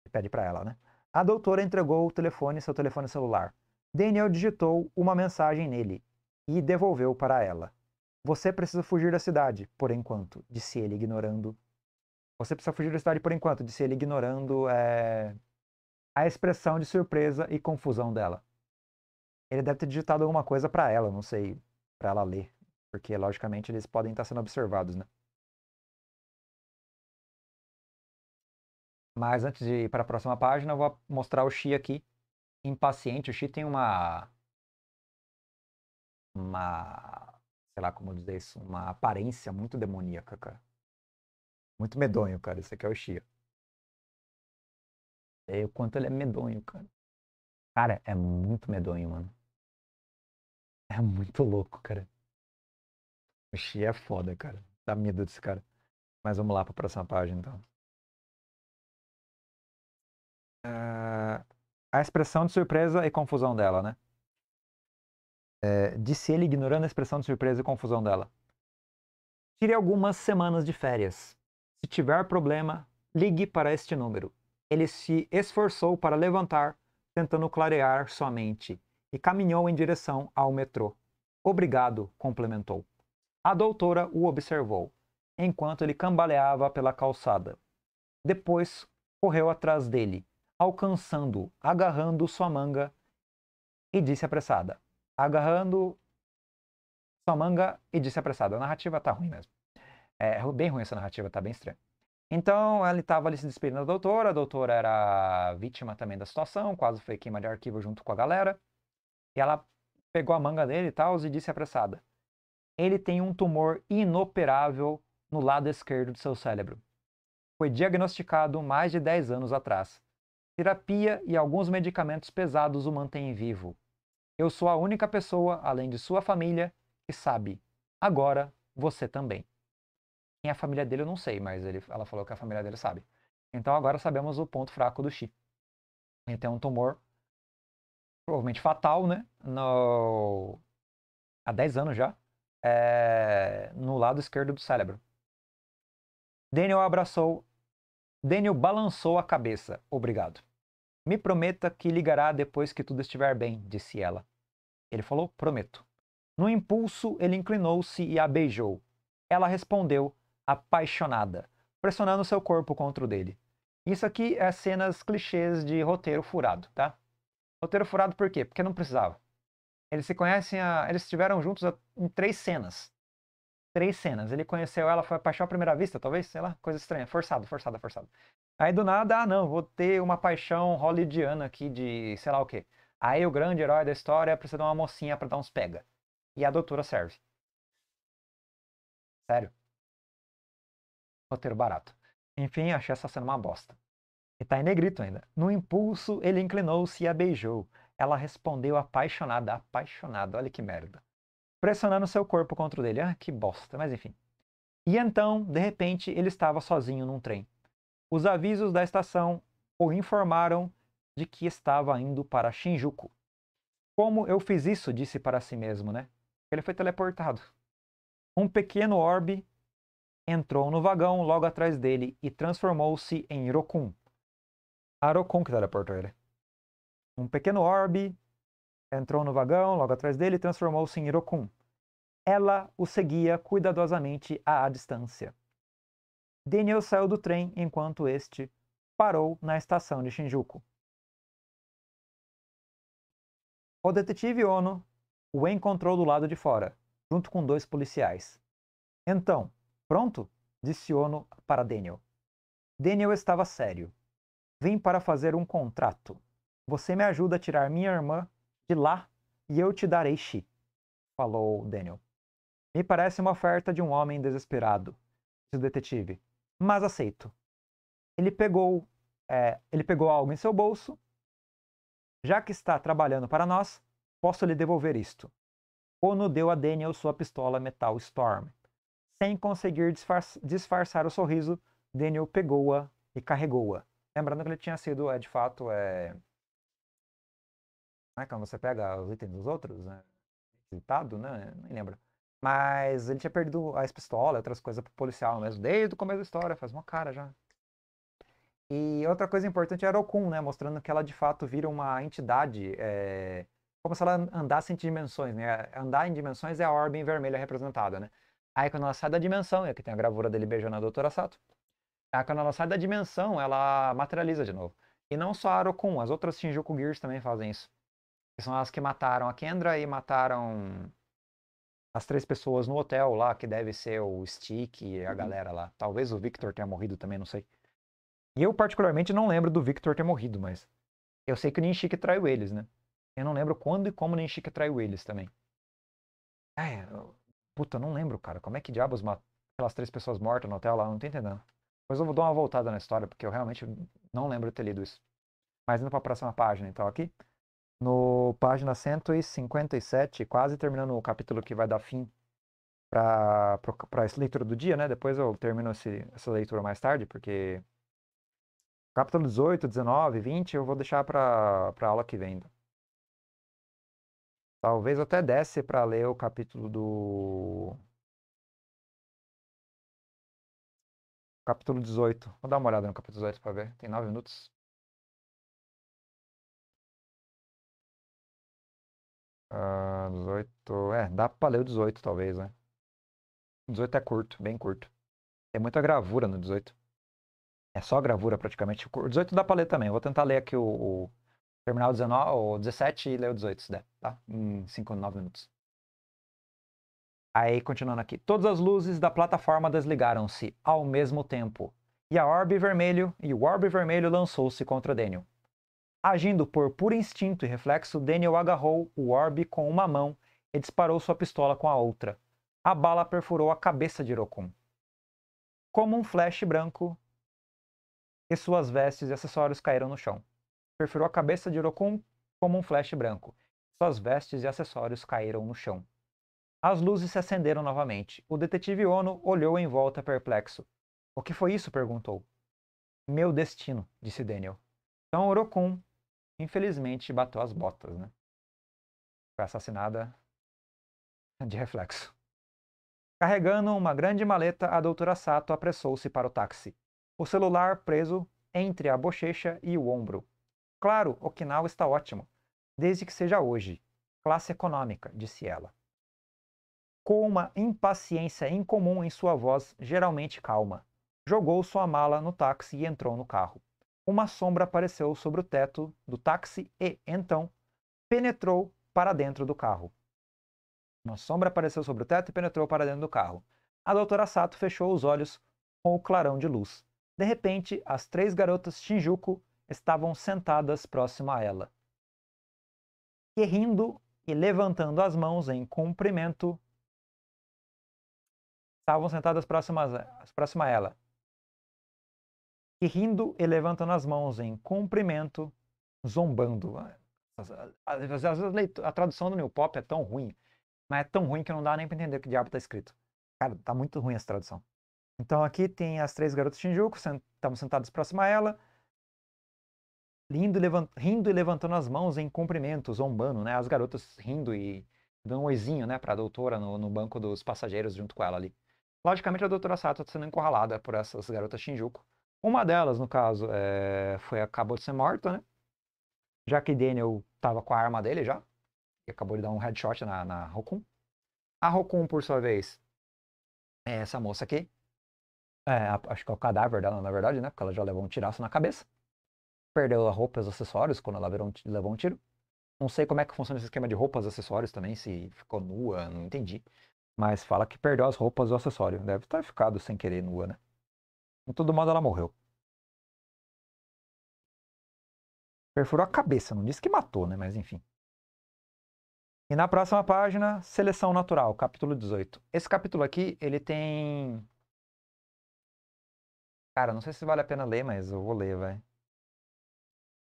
Ele pede para ela, né? A doutora entregou o telefone, seu telefone celular. Daniel digitou uma mensagem nele e devolveu para ela. Você precisa fugir da cidade, por enquanto, disse ele, ignorando. Você precisa fugir da cidade por enquanto, disse ele, ignorando é... a expressão de surpresa e confusão dela. Ele deve ter digitado alguma coisa para ela, não sei, para ela ler, porque logicamente eles podem estar sendo observados, né? Mas antes de ir para a próxima página, eu vou mostrar o Xi aqui, impaciente. O Xi tem uma. Uma. Sei lá como dizer isso. Uma aparência muito demoníaca, cara. Muito medonho, cara. Esse aqui é o Xi. É o quanto ele é medonho, cara. Cara, é muito medonho, mano. É muito louco, cara. O Xi é foda, cara. Dá medo desse cara. Mas vamos lá pra próxima página, então. Ah, a expressão de surpresa e confusão dela, né? É, disse ele ignorando a expressão de surpresa e confusão dela. Tire algumas semanas de férias. Se tiver problema, ligue para este número. Ele se esforçou para levantar, tentando clarear sua mente, e caminhou em direção ao metrô. Obrigado, complementou. A doutora o observou, enquanto ele cambaleava pela calçada. Depois correu atrás dele, alcançando, agarrando sua manga, e disse apressada. Agarrando sua manga e disse apressada. A narrativa tá ruim mesmo. É, é bem ruim essa narrativa, tá bem estranha. Então, ela estava ali se despedindo da doutora, a doutora era vítima também da situação, quase foi queima de arquivo junto com a galera. E ela pegou a manga dele e tal, e disse apressada: Ele tem um tumor inoperável no lado esquerdo do seu cérebro. Foi diagnosticado mais de 10 anos atrás. Terapia e alguns medicamentos pesados o mantêm vivo. Eu sou a única pessoa, além de sua família, que sabe. Agora, você também. Quem é a família dele eu não sei, mas ele, ela falou que a família dele sabe. Então agora sabemos o ponto fraco do Xi. Ele tem um tumor, provavelmente fatal, né? No... Há 10 anos já. É... No lado esquerdo do cérebro. Daniel abraçou. Daniel balançou a cabeça. Obrigado. Me prometa que ligará depois que tudo estiver bem, disse ela. Ele falou: Prometo. No impulso, ele inclinou-se e a beijou. Ela respondeu, apaixonada, pressionando seu corpo contra o dele. Isso aqui é cenas clichês de roteiro furado, tá? Roteiro furado por quê? Porque não precisava. Eles se conhecem, a... eles estiveram juntos a... em três cenas. Três cenas. Ele conheceu ela, foi apaixonado à primeira vista, talvez, sei lá, coisa estranha. Forçado, forçado, forçado. Aí do nada, ah não, vou ter uma paixão hollywoodiana aqui de sei lá o quê. Aí o grande herói da história é precisa de uma mocinha para dar uns pega. E a doutora serve. Sério. Roteiro barato. Enfim, achei essa cena uma bosta. E tá em negrito ainda. No impulso, ele inclinou-se e a beijou. Ela respondeu apaixonada, apaixonada, olha que merda. Pressionando seu corpo contra o dele. Ah, que bosta, mas enfim. E então, de repente, ele estava sozinho num trem os avisos da estação o informaram de que estava indo para Shinjuku. Como eu fiz isso? disse para si mesmo, né? Ele foi teleportado. Um pequeno orbe entrou no vagão logo atrás dele e transformou-se em Rokun. A Rokun que teleportou ele. Um pequeno orbe entrou no vagão logo atrás dele e transformou-se em Rokun. Ela o seguia cuidadosamente à distância. Daniel saiu do trem enquanto este parou na estação de Shinjuku. O detetive Ono o encontrou do lado de fora, junto com dois policiais. Então, pronto? disse Ono para Daniel. Daniel estava sério. Vim para fazer um contrato. Você me ajuda a tirar minha irmã de lá e eu te darei chi, falou Daniel. Me parece uma oferta de um homem desesperado, disse o detetive mas aceito. Ele pegou, é, ele pegou algo em seu bolso. Já que está trabalhando para nós, posso lhe devolver isto. Ono deu a Daniel sua pistola Metal Storm. Sem conseguir disfarçar o sorriso, Daniel pegou-a e carregou-a. Lembrando que ele tinha sido, é, de fato, é... É, é quando você pega os itens dos outros, né? né? Não lembro. Mas ele tinha perdido as pistolas, outras coisas pro policial mesmo, desde o começo da história, faz uma cara já. E outra coisa importante era o Kun, né? Mostrando que ela de fato vira uma entidade. É... Como se ela andasse em dimensões, né? Andar em dimensões é a orbe vermelha representada, né? Aí quando ela sai da dimensão, e aqui tem a gravura dele beijando a doutora Sato. Aí quando ela sai da dimensão, ela materializa de novo. E não só a Arokun, as outras Shinjuku Gears também fazem isso. Que são as que mataram a Kendra e mataram as três pessoas no hotel lá, que deve ser o Stick e a uhum. galera lá. Talvez o Victor tenha morrido também, não sei. E eu, particularmente, não lembro do Victor ter morrido, mas eu sei que o Ninchik traiu eles, né? Eu não lembro quando e como o Ninchik traiu eles também. É, eu... puta, não lembro, cara. Como é que diabos matou aquelas três pessoas mortas no hotel lá? Não tô entendendo. Depois eu vou dar uma voltada na história, porque eu realmente não lembro de ter lido isso. Mas indo pra próxima página, então, aqui no página 157, quase terminando o capítulo que vai dar fim para essa leitura do dia, né? Depois eu termino esse, essa leitura mais tarde, porque capítulo 18, 19, 20 eu vou deixar para a aula que vem. Então. Talvez eu até desce para ler o capítulo do. Capítulo 18. Vou dar uma olhada no capítulo 18 para ver. Tem 9 minutos. 18. Ah, é, dá pra ler o 18, talvez, né? 18 é curto, bem curto. Tem muita gravura no 18. É só gravura praticamente. O 18 dá pra ler também. Eu vou tentar ler aqui o, o 19, o 17 e ler o 18, se der, tá? Em 5, 9 minutos. Aí, continuando aqui. Todas as luzes da plataforma desligaram-se ao mesmo tempo. E a orbe vermelho e o orbe vermelho lançou-se contra Daniel. Agindo por puro instinto e reflexo, Daniel agarrou o orbe com uma mão e disparou sua pistola com a outra. A bala perfurou a cabeça de Rokon. Como um flash branco, e suas vestes e acessórios caíram no chão. Perfurou a cabeça de Rokon como um flash branco. Suas vestes e acessórios caíram no chão. As luzes se acenderam novamente. O detetive Ono olhou em volta perplexo. O que foi isso? perguntou. Meu destino, disse Daniel. Então Orokun infelizmente bateu as botas, né? Foi assassinada de reflexo. Carregando uma grande maleta, a doutora Sato apressou-se para o táxi. O celular preso entre a bochecha e o ombro. Claro, Okinawa está ótimo. Desde que seja hoje. Classe econômica, disse ela. Com uma impaciência incomum em sua voz, geralmente calma, jogou sua mala no táxi e entrou no carro uma sombra apareceu sobre o teto do táxi e, então, penetrou para dentro do carro. Uma sombra apareceu sobre o teto e penetrou para dentro do carro. A doutora Sato fechou os olhos com o clarão de luz. De repente, as três garotas Shinjuku estavam sentadas próximo a ela. E rindo e levantando as mãos em cumprimento, estavam sentadas próximas, próximas a ela e rindo e levantando as mãos em cumprimento, zombando. Às vezes a tradução do New Pop é tão ruim, mas é tão ruim que não dá nem para entender o que diabo está escrito. Cara, tá muito ruim essa tradução. Então aqui tem as três garotas Shinjuku, estamos sentados próximo a ela, rindo e, rindo e levantando as mãos em cumprimento, zombando, né? As garotas rindo e dando um oizinho, né, a doutora no, no banco dos passageiros junto com ela ali. Logicamente a doutora Sato está sendo encurralada por essas garotas Shinjuku, uma delas, no caso, é, foi acabou de ser morta, né? Já que Daniel tava com a arma dele já, e acabou de dar um headshot na, na Rokun. A Rokun, por sua vez, é essa moça aqui. É, acho que é o cadáver dela, na verdade, né? Porque ela já levou um tiraço na cabeça. Perdeu a roupa e os acessórios quando ela um, levou um tiro. Não sei como é que funciona esse esquema de roupas e acessórios também, se ficou nua, não entendi. Mas fala que perdeu as roupas e o acessório. Deve ter ficado sem querer nua, né? De todo modo, ela morreu. Perfurou a cabeça, não disse que matou, né? Mas enfim. E na próxima página, seleção natural, capítulo 18. Esse capítulo aqui, ele tem. Cara, não sei se vale a pena ler, mas eu vou ler, vai.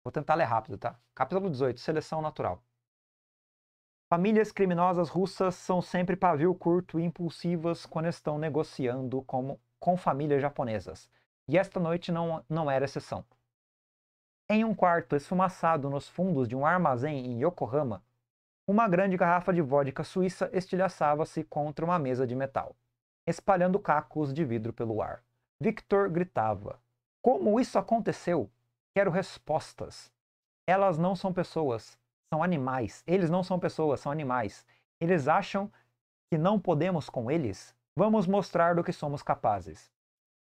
Vou tentar ler rápido, tá? Capítulo 18, seleção natural. Famílias criminosas russas são sempre pavio curto e impulsivas quando estão negociando como com famílias japonesas. E esta noite não, não era exceção. Em um quarto esfumaçado nos fundos de um armazém em Yokohama, uma grande garrafa de vodka suíça estilhaçava-se contra uma mesa de metal, espalhando cacos de vidro pelo ar. Victor gritava: Como isso aconteceu? Quero respostas. Elas não são pessoas, são animais. Eles não são pessoas, são animais. Eles acham que não podemos com eles? Vamos mostrar do que somos capazes.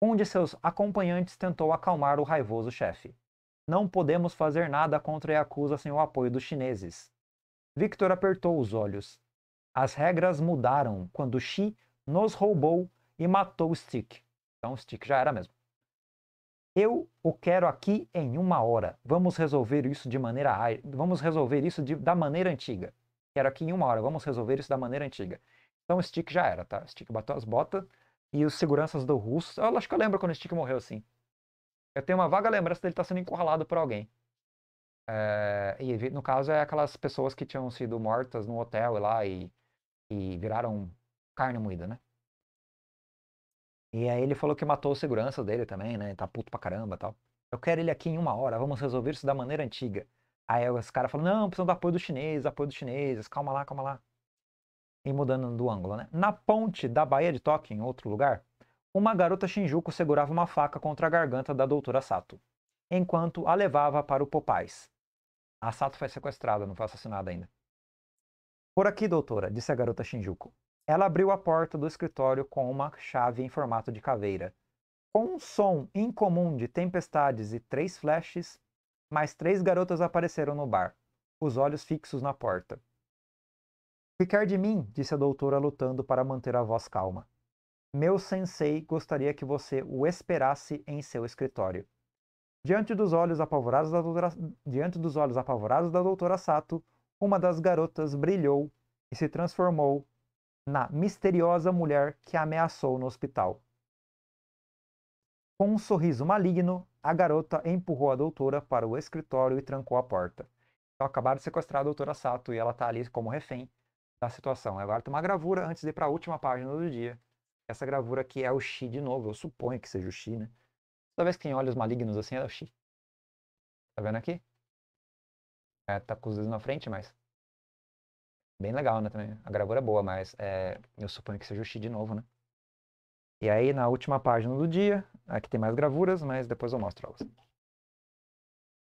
Um de seus acompanhantes tentou acalmar o raivoso chefe. Não podemos fazer nada contra a acusa sem o apoio dos chineses. Victor apertou os olhos. As regras mudaram quando Xi nos roubou e matou Stick. Então Stick já era mesmo. Eu o quero aqui em uma hora. Vamos resolver isso de maneira vamos resolver isso de, da maneira antiga. Quero aqui em uma hora. Vamos resolver isso da maneira antiga. Então o Stick já era, tá? O Stick bateu as botas e os seguranças do Russo. Eu acho que eu lembro quando o Stick morreu assim. Eu tenho uma vaga lembrança dele estar tá sendo encurralado por alguém. É, e no caso é aquelas pessoas que tinham sido mortas no hotel lá e, e viraram carne moída, né? E aí ele falou que matou os seguranças dele também, né? Tá puto pra caramba tal. Eu quero ele aqui em uma hora, vamos resolver isso da maneira antiga. Aí os caras falam, não, precisam do apoio do chinês, apoio do chinês, calma lá, calma lá e mudando do ângulo, né? Na ponte da Baía de Tóquio, em outro lugar, uma garota Shinjuku segurava uma faca contra a garganta da doutora Sato, enquanto a levava para o Popais. A Sato foi sequestrada, não foi assassinada ainda. Por aqui, doutora, disse a garota Shinjuku. Ela abriu a porta do escritório com uma chave em formato de caveira. Com um som incomum de tempestades e três flashes, mais três garotas apareceram no bar, os olhos fixos na porta. Que quer de mim? disse a doutora, lutando para manter a voz calma. Meu sensei gostaria que você o esperasse em seu escritório. Diante dos olhos apavorados da doutora, diante dos olhos apavorados da doutora Sato, uma das garotas brilhou e se transformou na misteriosa mulher que a ameaçou no hospital. Com um sorriso maligno, a garota empurrou a doutora para o escritório e trancou a porta. Então acabaram de sequestrar a doutora Sato e ela está ali como refém da situação. Agora tem uma gravura antes de ir para a última página do dia. Essa gravura aqui é o Xi de novo, eu suponho que seja o Xi, né? Toda vez que tem olhos malignos assim, é o Xi. Tá vendo aqui? É, tá com os dedos na frente, mas... Bem legal, né, também. A gravura é boa, mas é... eu suponho que seja o Xi de novo, né? E aí, na última página do dia, aqui tem mais gravuras, mas depois eu mostro elas.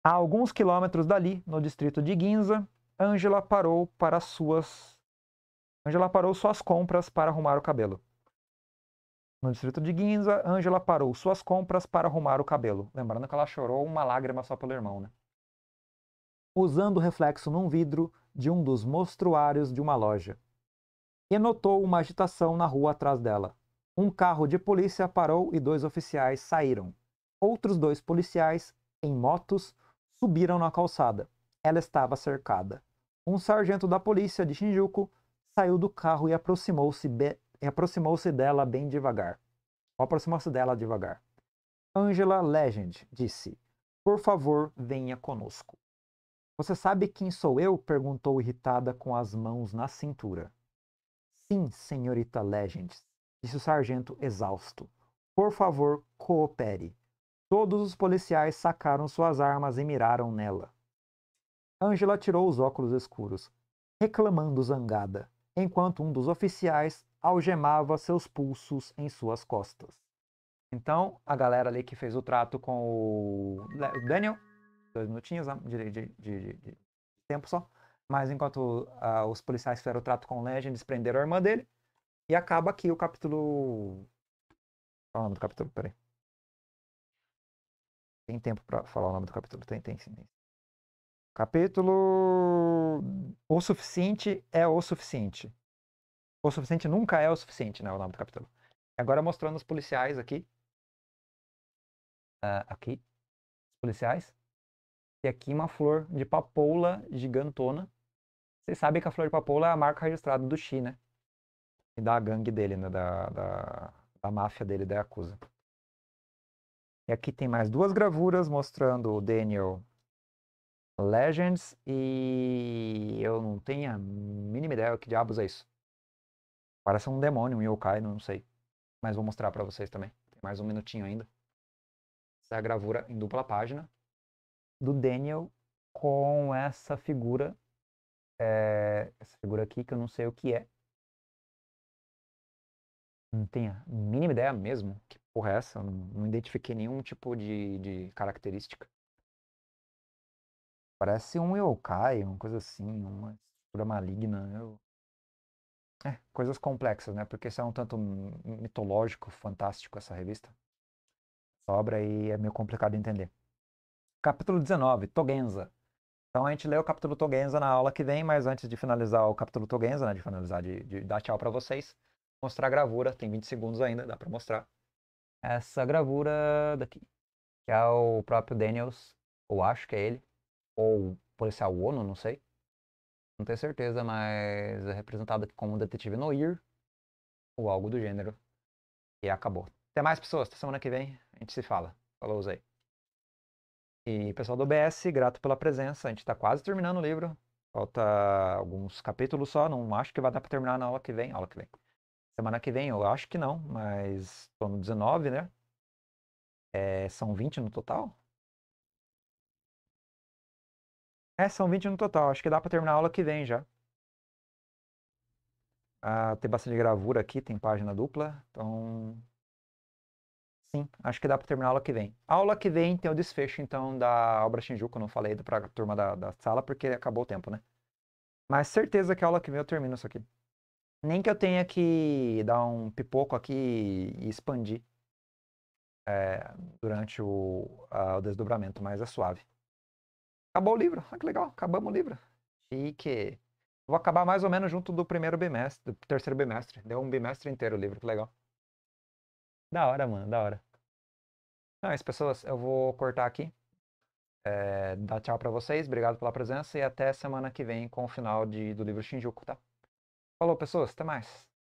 A alguns quilômetros dali, no distrito de Ginza, Angela parou para suas Angela parou suas compras para arrumar o cabelo. No distrito de Ginza, Angela parou suas compras para arrumar o cabelo. Lembrando que ela chorou uma lágrima só pelo irmão, né? Usando o reflexo num vidro de um dos mostruários de uma loja. E notou uma agitação na rua atrás dela. Um carro de polícia parou e dois oficiais saíram. Outros dois policiais, em motos, subiram na calçada. Ela estava cercada. Um sargento da polícia de Shinjuku saiu do carro e aproximou-se aproximou dela bem devagar. aproximou-se dela devagar. Angela Legend disse: Por favor, venha conosco. Você sabe quem sou eu? perguntou irritada com as mãos na cintura. Sim, senhorita Legend, disse o sargento exausto. Por favor, coopere. Todos os policiais sacaram suas armas e miraram nela. Angela tirou os óculos escuros, reclamando zangada enquanto um dos oficiais algemava seus pulsos em suas costas. Então, a galera ali que fez o trato com o Daniel, dois minutinhos né, de, de, de, de tempo só, mas enquanto uh, os policiais fizeram o trato com o Legend, eles prenderam a irmã dele, e acaba aqui o capítulo... Qual é o nome do capítulo? Peraí. Tem tempo pra falar o nome do capítulo? Tem, tem, sim. Tem. Capítulo O suficiente é o suficiente. O suficiente nunca é o suficiente, né? O nome do capítulo. Agora mostrando os policiais aqui. Uh, aqui. Os policiais. E aqui uma flor de papoula gigantona. Vocês sabem que a flor de papoula é a marca registrada do Xi, né? E da gangue dele, né? Da, da, da máfia dele, da Yakuza. E aqui tem mais duas gravuras mostrando o Daniel Legends e eu não tenho a mínima ideia o que diabos é isso. Parece um demônio, um yokai, não sei. Mas vou mostrar para vocês também. Tem mais um minutinho ainda. Essa é a gravura em dupla página do Daniel com essa figura. É, essa figura aqui que eu não sei o que é. Não tenho a mínima ideia mesmo. Que porra é essa? Eu não identifiquei nenhum tipo de, de característica. Parece um yokai, uma coisa assim, uma estrutura maligna. Né, eu... É, coisas complexas, né? Porque isso é um tanto mitológico, fantástico, essa revista. Essa obra aí é meio complicado de entender. Capítulo 19, Togenza. Então a gente lê o capítulo Togenza na aula que vem, mas antes de finalizar o capítulo Togenza, né, de finalizar, de, de dar tchau para vocês, mostrar a gravura, tem 20 segundos ainda, dá para mostrar. Essa gravura daqui, que é o próprio Daniels, ou acho que é ele, ou policial ONU, não sei. Não tenho certeza, mas é representado aqui como detetive Noir ou algo do gênero. E acabou. Até mais, pessoas. Até semana que vem a gente se fala. Falou, Zay E pessoal do OBS, grato pela presença. A gente está quase terminando o livro. Falta alguns capítulos só. Não acho que vai dar para terminar na aula que vem. Aula que vem. Semana que vem, eu acho que não, mas estou no 19, né? É, são 20 no total? É, são 20 no total. Acho que dá pra terminar a aula que vem já. Ah, tem bastante gravura aqui, tem página dupla. Então. Sim, acho que dá pra terminar a aula que vem. A aula que vem tem o desfecho, então, da obra Shinjuku. Não falei pra turma da, da sala porque acabou o tempo, né? Mas certeza que a aula que vem eu termino isso aqui. Nem que eu tenha que dar um pipoco aqui e expandir é, durante o, a, o desdobramento, mas é suave. Acabou o livro. Ah, que legal, acabamos o livro. Chique. Vou acabar mais ou menos junto do primeiro bimestre, do terceiro bimestre. Deu um bimestre inteiro o livro, que legal. Da hora, mano, da hora. Não, as pessoas, eu vou cortar aqui. É, dar tchau para vocês, obrigado pela presença e até semana que vem com o final de, do livro Shinjuku, tá? Falou, pessoas, até mais.